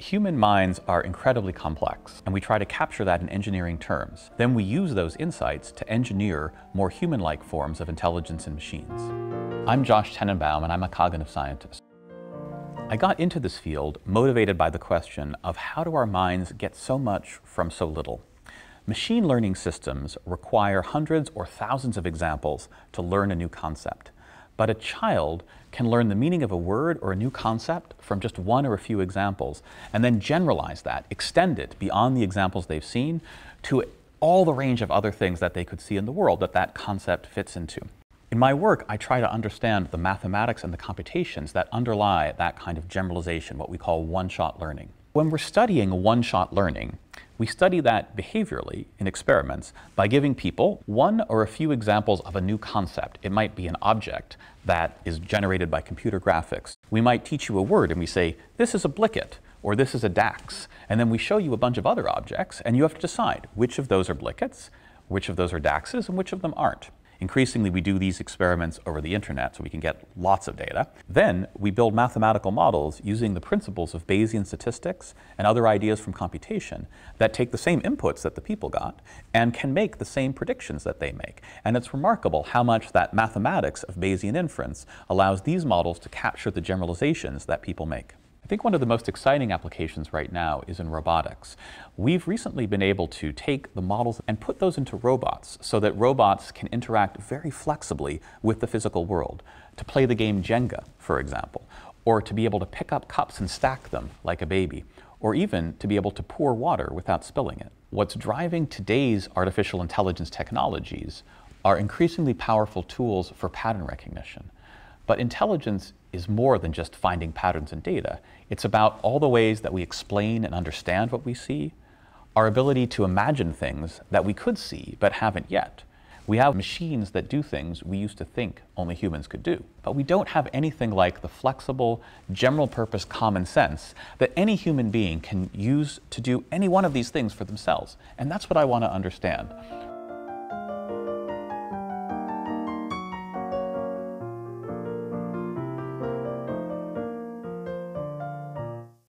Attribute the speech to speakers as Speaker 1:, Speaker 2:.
Speaker 1: Human minds are incredibly complex, and we try to capture that in engineering terms. Then we use those insights to engineer more human-like forms of intelligence in machines. I'm Josh Tenenbaum, and I'm a cognitive scientist. I got into this field motivated by the question of how do our minds get so much from so little? Machine learning systems require hundreds or thousands of examples to learn a new concept but a child can learn the meaning of a word or a new concept from just one or a few examples, and then generalize that, extend it beyond the examples they've seen to all the range of other things that they could see in the world that that concept fits into. In my work, I try to understand the mathematics and the computations that underlie that kind of generalization, what we call one shot learning. When we're studying one shot learning, we study that behaviorally in experiments by giving people one or a few examples of a new concept. It might be an object that is generated by computer graphics. We might teach you a word and we say, this is a blicket or this is a DAX. And then we show you a bunch of other objects and you have to decide which of those are blickets, which of those are DAXs, and which of them aren't. Increasingly, we do these experiments over the internet so we can get lots of data. Then we build mathematical models using the principles of Bayesian statistics and other ideas from computation that take the same inputs that the people got and can make the same predictions that they make. And it's remarkable how much that mathematics of Bayesian inference allows these models to capture the generalizations that people make. I think one of the most exciting applications right now is in robotics. We've recently been able to take the models and put those into robots so that robots can interact very flexibly with the physical world. To play the game Jenga, for example, or to be able to pick up cups and stack them like a baby, or even to be able to pour water without spilling it. What's driving today's artificial intelligence technologies are increasingly powerful tools for pattern recognition. But intelligence is more than just finding patterns in data. It's about all the ways that we explain and understand what we see, our ability to imagine things that we could see but haven't yet. We have machines that do things we used to think only humans could do. But we don't have anything like the flexible, general purpose common sense that any human being can use to do any one of these things for themselves. And that's what I want to understand.